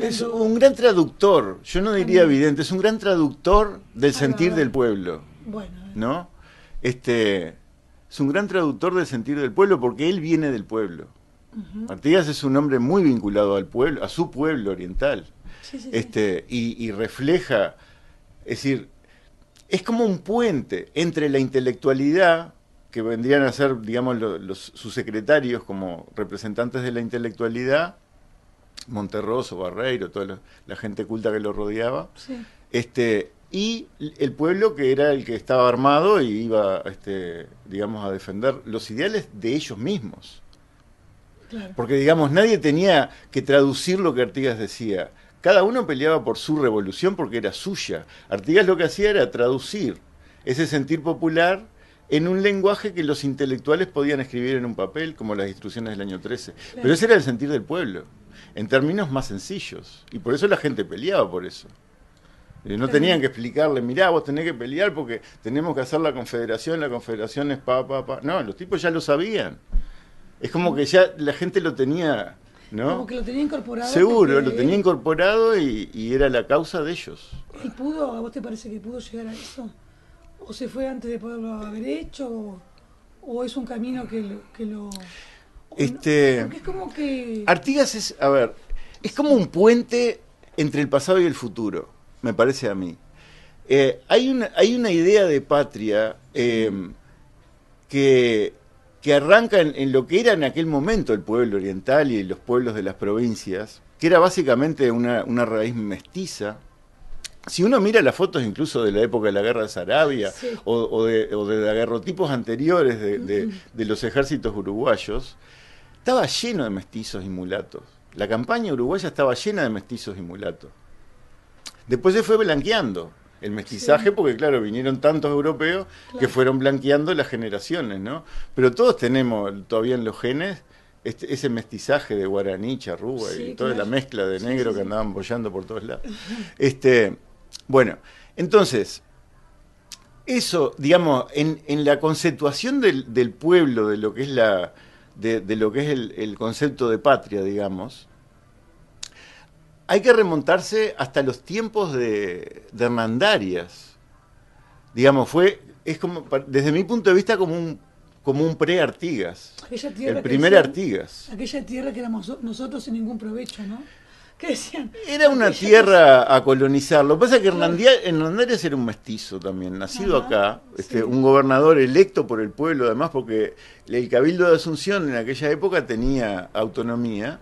Es un gran traductor, yo no diría vidente, es un gran traductor del sentir del pueblo. Bueno. Eh. ¿No? Este, es un gran traductor del sentir del pueblo porque él viene del pueblo. Martínez es un hombre muy vinculado al pueblo, a su pueblo oriental. este, Y, refleja, es decir, es como un puente entre la intelectualidad, que vendrían a ser, digamos, los, sus secretarios como representantes de la intelectualidad, Monterroso, Barreiro, toda la, gente culta que lo rodeaba. Este, y el pueblo que era el que estaba armado y iba, este, digamos, a defender los ideales de ellos mismos. Porque, digamos, nadie tenía que traducir lo que Artigas decía. Cada uno peleaba por su revolución porque era suya. Artigas lo que hacía era traducir ese sentir popular en un lenguaje que los intelectuales podían escribir en un papel, como las instrucciones del año 13. Pero ese era el sentir del pueblo en términos más sencillos. Y por eso la gente peleaba por eso. Eh, no tenían que explicarle, mirá, vos tenés que pelear porque tenemos que hacer la confederación, la confederación es pa, pa, pa. No, los tipos ya lo sabían. Es como que ya la gente lo tenía, ¿no? Como que lo tenía incorporado. Seguro, lo tenía incorporado y, era la causa de ellos. ¿Y pudo, a vos te parece que pudo llegar a eso? ¿O se fue antes de poderlo haber hecho? ¿O, es un camino que lo... Este, como que... Artigas es, a ver, es como un puente entre el pasado y el futuro, me parece a mí. Eh, hay, una, hay una idea de patria eh, que, que arranca en, lo que era en aquel momento el pueblo oriental y los pueblos de las provincias, que era básicamente una, una raíz mestiza. Si uno mira las fotos incluso de la época de la guerra de Sarabia o, o, de, o, anteriores de los ejércitos uruguayos, estaba lleno de mestizos y mulatos. La campaña uruguaya estaba llena de mestizos y mulatos. Después se fue blanqueando el mestizaje, porque claro, vinieron tantos europeos que fueron blanqueando las generaciones, ¿no? Pero todos tenemos todavía en los genes este, ese mestizaje de guaraní, charrúa y toda la mezcla de negro que andaban bollando por todos lados. Este, bueno, entonces, eso, digamos, en, la conceptuación del pueblo, de lo que es la, de, lo que es el, concepto de patria, digamos, hay que remontarse hasta los tiempos de, hermandarias. Digamos, fue, es como, desde mi punto de vista, como un como un pre-Artigas. El primer Artigas. Aquella tierra que éramos nosotros sin ningún provecho, ¿no? Era una tierra a colonizar. Lo que pasa es que Hernández, era un mestizo también, nacido acá, este, un gobernador electo por el pueblo, además, porque el Cabildo de Asunción en aquella época tenía autonomía.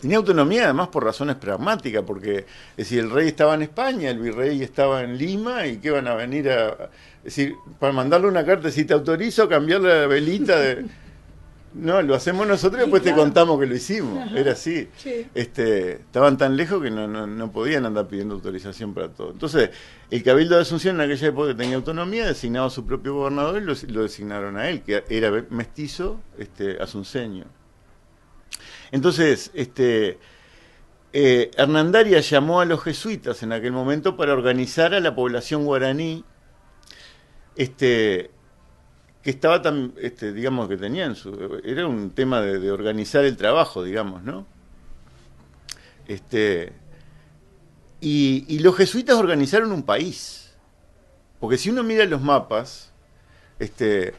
Tenía autonomía además por razones pragmáticas, porque si el rey estaba en España, el virrey estaba en Lima, y que van a venir a. decir, para mandarle una carta, si te autorizo cambiar la velita de. No, lo hacemos nosotros y después te contamos que lo hicimos. Era así. Este, estaban tan lejos que no, podían andar pidiendo autorización para todo. Entonces, el Cabildo de Asunción en aquella época que tenía autonomía designaba a su propio gobernador y lo, designaron a él, que era mestizo este, asunceño. Entonces, este, eh, Hernandaria llamó a los jesuitas en aquel momento para organizar a la población guaraní este, que estaba tan, este, digamos, que tenían su, era un tema de, organizar el trabajo, digamos, ¿no? Este, y, los jesuitas organizaron un país, porque si uno mira los mapas, este, en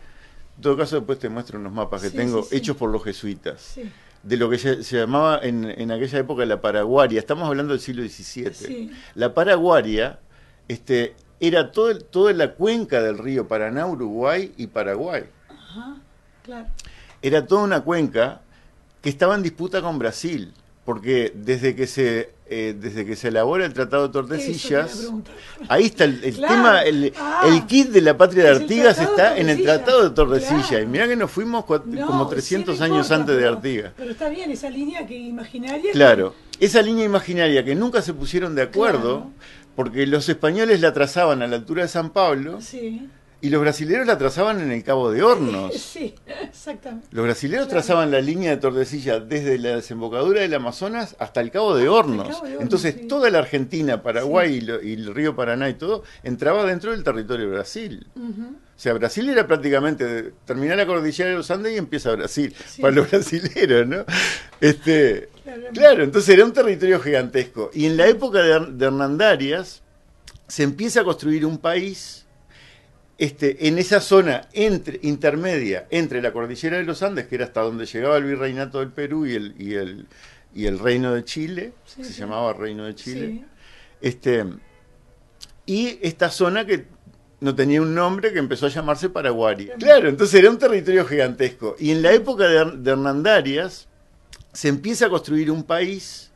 todo caso después te muestro unos mapas que tengo hechos por los jesuitas, de lo que se, llamaba en, en, aquella época la Paraguaria, estamos hablando del siglo XVII, la Paraguaria este, era todo toda la cuenca del río Paraná, Uruguay y Paraguay. Era toda una cuenca que estaba en disputa con Brasil, porque desde que se eh, desde que se elabora el Tratado de Tordesillas, ahí está el, tema, ah. el, kit de la patria de Artigas está en el Tratado de Tordesillas. Y mirá que nos fuimos como 300 años antes de Artigas. Pero, está bien, esa línea que imaginaria. Claro, esa línea imaginaria que nunca se pusieron de acuerdo porque los españoles la trazaban a la altura de San Pablo sí. Y los brasileros la trazaban en el Cabo de Hornos. Sí, exactamente. Los brasileros trazaban la línea de Tordesillas desde la desembocadura del Amazonas hasta el Cabo de Hornos. Entonces toda la Argentina, Paraguay y, el río Paraná y todo, entraba dentro del territorio de Brasil. O sea, Brasil era prácticamente terminar la cordillera de los Andes y empieza Brasil, para los brasileros, ¿no? Este, claro, entonces era un territorio gigantesco. Y en la época de, de Hernandarias se empieza a construir un país este, en esa zona intermedia entre la cordillera de los Andes, que era hasta donde llegaba el virreinato del Perú y el, y el, y el reino de Chile, se llamaba reino de Chile, este, y esta zona que no tenía un nombre que empezó a llamarse Paraguay Claro, entonces era un territorio gigantesco. Y en la época de, de Hernandarias se empieza a construir un país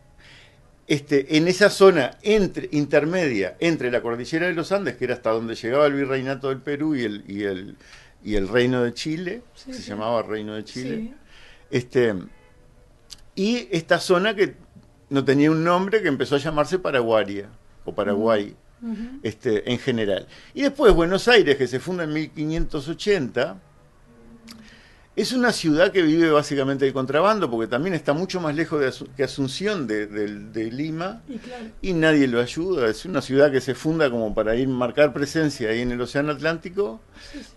este, en esa zona intermedia entre la cordillera de los Andes, que era hasta donde llegaba el virreinato del Perú y el, y el, y el reino de Chile, se llamaba reino de Chile, este, y esta zona que no tenía un nombre que empezó a llamarse Paraguaria o Paraguay. este, en general. Y después Buenos Aires, que se funda en 1580, es una ciudad que vive básicamente del contrabando, porque también está mucho más lejos de que Asunción de, Lima, y, nadie lo ayuda. Es una ciudad que se funda como para ir marcar presencia ahí en el Océano Atlántico,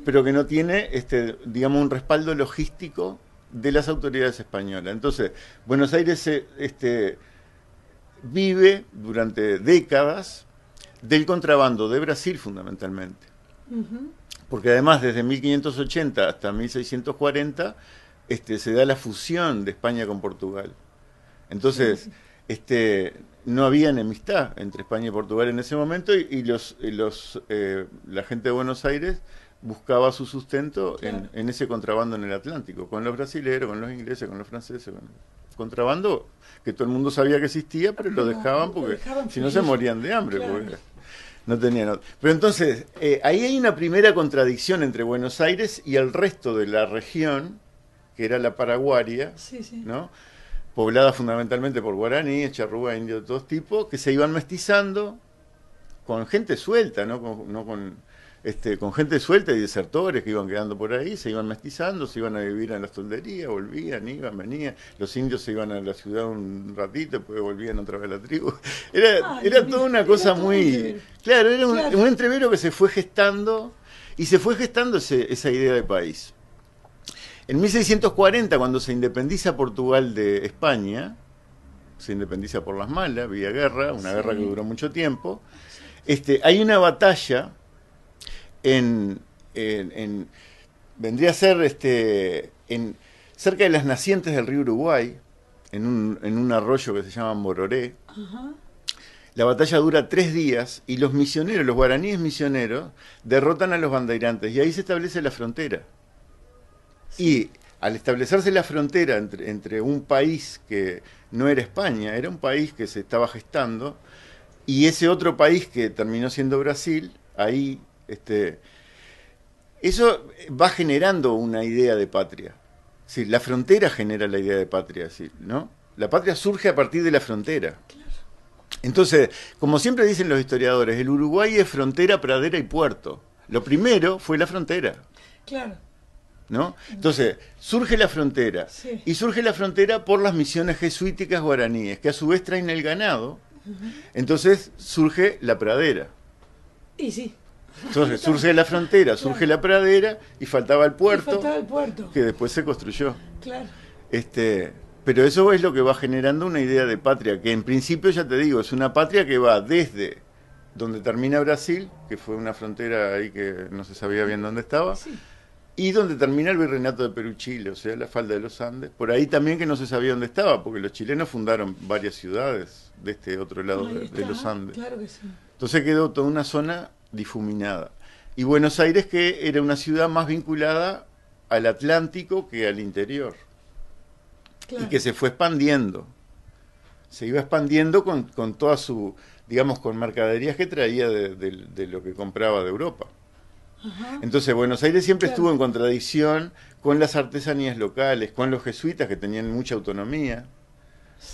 pero que no tiene, este, digamos, un respaldo logístico de las autoridades españolas. Entonces, Buenos Aires este, vive durante décadas del contrabando de Brasil fundamentalmente porque además desde 1580 hasta 1640 este, se da la fusión de España con Portugal. Entonces, este, no había enemistad entre España y Portugal en ese momento y, los, los eh, la gente de Buenos Aires buscaba su sustento en, ese contrabando en el Atlántico, con los brasileños, con los ingleses, con los franceses. contrabando que todo el mundo sabía que existía, pero lo dejaban porque si no se morían de hambre. No tenía Pero entonces, eh, ahí hay una primera contradicción entre Buenos Aires y el resto de la región, que era la Paraguaria, ¿no? poblada fundamentalmente por guaraníes, charrúa, indios de todos tipos que se iban mestizando con gente suelta, no no con este, con gente suelta y desertores que iban quedando por ahí, se iban mestizando, se iban a vivir en las tolderías, volvían, iban, venían, los indios se iban a la ciudad un ratito, después volvían otra vez a la tribu. Era, toda una cosa muy... Claro, era un, entrevero que se fue gestando y se fue gestando esa idea de país. En 1640, cuando se independiza Portugal de España, se independiza por las malas, vía guerra, una guerra que duró mucho tiempo, este, hay una batalla en, vendría a ser este, cerca de las nacientes del río Uruguay, en un, arroyo que se llama Mororé. La batalla dura tres días y los misioneros, los guaraníes misioneros, derrotan a los bandeirantes y ahí se establece la frontera. Y al establecerse la frontera entre un país que no era España, era un país que se estaba gestando, y ese otro país que terminó siendo Brasil, ahí este, eso va generando una idea de patria. la frontera genera la idea de patria, sí, ¿no? La patria surge a partir de la frontera. Entonces, como siempre dicen los historiadores, el Uruguay es frontera, pradera y puerto. Lo primero fue la frontera. Claro. ¿No? Entonces, surge la frontera. Y surge la frontera por las misiones jesuíticas guaraníes, que a su vez traen el ganado. Entonces surge la pradera. Y sí. Entonces surge la frontera, surge la pradera y faltaba el puerto, puerto, que después se construyó. Claro. Este, pero eso es lo que va generando una idea de patria, que en principio ya te digo, es una patria que va desde donde termina Brasil, que fue una frontera ahí que no se sabía bien dónde estaba, y donde termina el virreinato de Perú-Chile, o sea, la falda de los Andes, por ahí también que no se sabía dónde estaba, porque los chilenos fundaron varias ciudades de este otro lado de, de, los Andes. Claro que sí. Entonces quedó toda una zona difuminada. Y Buenos Aires que era una ciudad más vinculada al Atlántico que al interior. Y que se fue expandiendo. Se iba expandiendo con, con toda su, digamos, con mercaderías que traía de, lo que compraba de Europa. Entonces Buenos Aires siempre estuvo en contradicción con las artesanías locales, con los jesuitas que tenían mucha autonomía.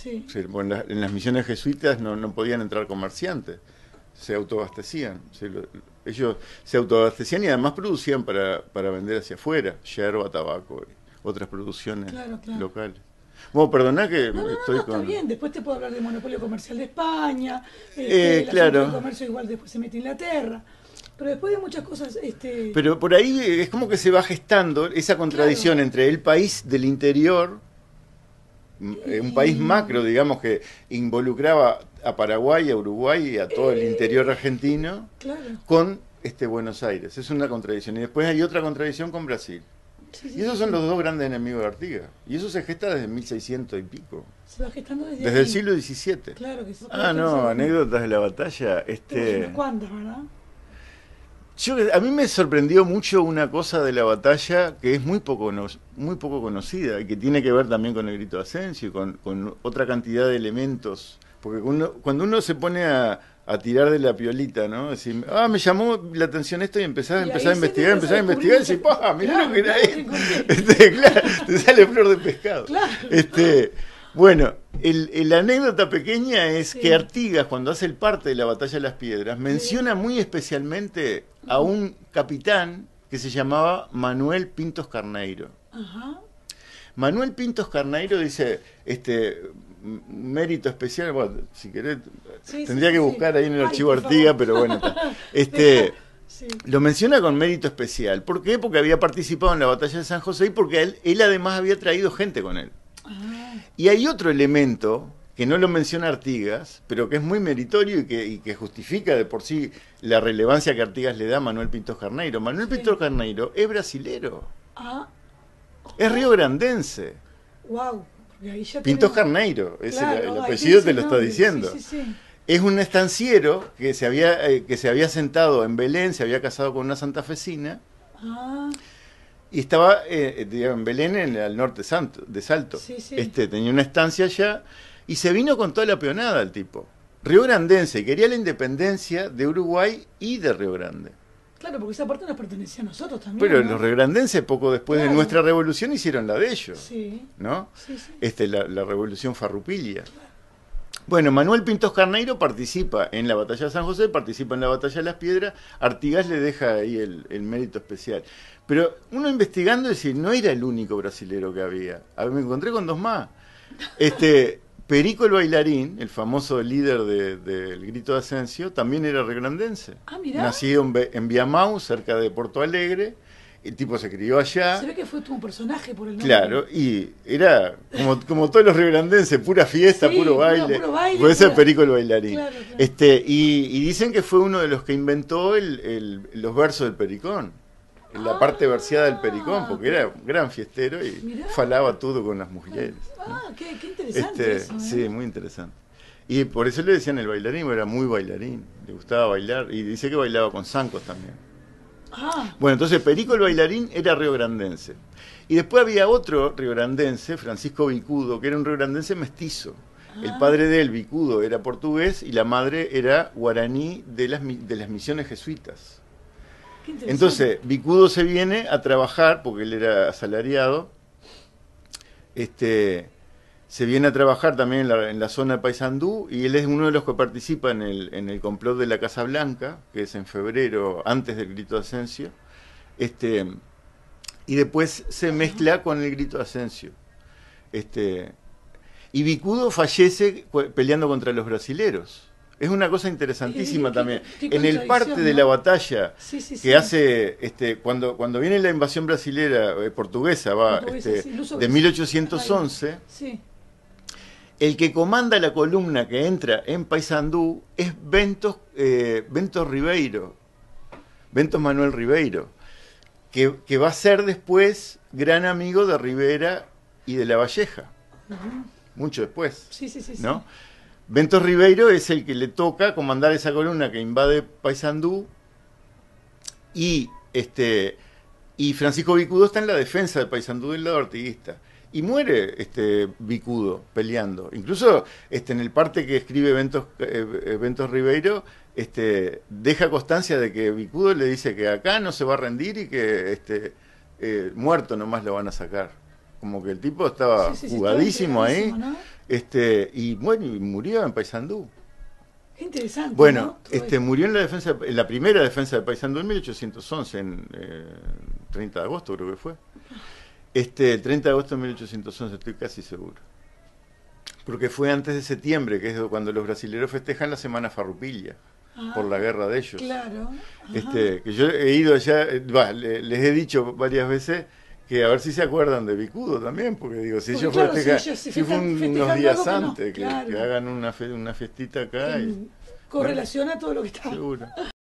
en las misiones jesuitas no, no podían entrar comerciantes se autoabastecían. ellos se autoabastecían y además producían para, para vender hacia afuera, yerba, tabaco y otras producciones locales. Bueno, perdona que no, no, estoy con... Está bien, después te puedo hablar del monopolio comercial de España, este, eh, claro. el comercio igual después se mete Inglaterra. Pero después de muchas cosas. Este... Pero por ahí es como que se va gestando esa contradicción entre el país del interior eh, un país macro, digamos, que involucraba a Paraguay, a Uruguay y a todo el eh, interior argentino con este Buenos Aires. Es una contradicción. Y después hay otra contradicción con Brasil. y esos son los dos grandes enemigos de Artigas. Y eso se gesta desde 1600 y pico. Se va gestando desde, el siglo XVII. Claro que Ah, no, anécdotas de la batalla. Este... ¿Cuántas, verdad? a mí me sorprendió mucho una cosa de la batalla que es muy poco, muy poco conocida y que tiene que ver también con el grito de Asensio y con, otra cantidad de elementos. Porque cuando uno se pone a, tirar de la piolita, ¿no? Decir, ah, me llamó la atención esto y empezaba a investigar, empezás a, investigar y decís, ¡pah! Mirá lo que era este, te sale flor de pescado. Este, bueno, la anécdota pequeña es que Artigas, cuando hace el parte de la Batalla de las Piedras, menciona muy especialmente a un capitán que se llamaba Manuel Pintos Carneiro. Manuel Pintos Carneiro dice, este, mérito especial, bueno, si querés, tendría que buscar ahí en el archivo Artigas, pero bueno, este... Lo menciona con mérito especial. ¿Por qué? Porque había participado en la batalla de San José y porque él, él además había traído gente con él. Y hay otro elemento que no lo menciona Artigas, pero que es muy meritorio y que, justifica de por sí la relevancia que Artigas le da a Manuel Pinto Carneiro. Manuel Pinto Carneiro es brasilero. Ah. Es riograndense. Wow. Pinto Carneiro, el, apellido te lo está diciendo. es un estanciero que se, había, eh, que se había sentado en Belén, se había casado con una santafesina. Ah. Y estaba eh, en Belén, en el, al norte Santo, de Salto. Este, tenía una estancia allá y se vino con toda la peonada el tipo. Río Grandense, quería la independencia de Uruguay y de Río Grande. Claro, porque esa parte nos pertenecía a nosotros también. Pero los regrandenses, poco después de nuestra revolución, hicieron la de ellos. Sí. ¿No? Este, la, la revolución farrupilla. Bueno, Manuel Pintos Carneiro participa en la batalla de San José, participa en la batalla de las Piedras, Artigas le deja ahí el, mérito especial. Pero uno investigando decir, no era el único brasilero que había. A me encontré con dos más. Este, Perico el bailarín, el famoso líder del grito de Asensio, también era regrandense. Ah, Nacido en, en Viamau, cerca de Porto Alegre el tipo se crió allá. Se que fue tu personaje por el nombre. Claro, y era como, todos los rebrandenses, pura fiesta, puro baile. Puro baile puede ser perico el bailarín. Este, y, dicen que fue uno de los que inventó el, los versos del pericón. La parte verseada del pericón, porque era un gran fiestero y falaba todo con las mujeres. Ah, qué, qué, interesante. Este, ¿eh? Sí, muy interesante. Y por eso le decían el bailarín, era muy bailarín, le gustaba bailar. Y dice que bailaba con zancos también. Ah. Bueno, entonces Perico el bailarín era riograndense. Y después había otro riograndense, Francisco Vicudo, que era un riograndense mestizo. El ah. padre de él, Vicudo, era portugués y la madre era guaraní de las, de las misiones jesuitas. entonces, Vicudo se viene a trabajar, porque él era asalariado, este, se viene a trabajar también en la, zona de Paysandú y él es uno de los que participa en el, en el complot de la Casa Blanca, que es en febrero, antes del grito de Asensio, este, y después se mezcla con el grito de Asensio. Este, y Vicudo fallece peleando contra los brasileros. Es una cosa interesantísima eh, también. en el parte de la batalla que hace, este, cuando, cuando viene la invasión brasilera, eh, portuguesa, va, este, de 1811, el que comanda la columna que entra en Paysandú es Ventos, eh, Ribeiro, Ventos Manuel Ribeiro, que, va a ser después gran amigo de Rivera y de La Valleja, mucho después. Sí, sí, sí, Ventos Ribeiro es el que le toca comandar esa columna que invade Paysandú y, este, y Francisco Vicudo está en la defensa de Paysandú del lado artiguista y muere este Bicudo peleando. Incluso este, en el parte que escribe Ventos, eh, Ribeiro, este, deja constancia de que Bicudo le dice que acá no se va a rendir y que este, eh, muerto nomás lo van a sacar. Como que el tipo estaba jugadísimo ahí. Este, y bueno, y murió en Paysandú. Qué interesante. Bueno, este, murió en la defensa, en la primera defensa de Paysandú en 1811, en 30 eh, de agosto creo que fue. Este, el 30 de agosto de 1811, estoy casi seguro. Porque fue antes de septiembre, que es cuando los brasileños festejan la Semana Farrupilla, ah, por la guerra de ellos. Claro. Este, que yo he ido allá, eh, les he dicho varias veces que a ver si se acuerdan de Vicudo también, porque digo, si ellos festejan, unos días antes, que, hagan una, una festita acá. y, correlaciona todo lo que está.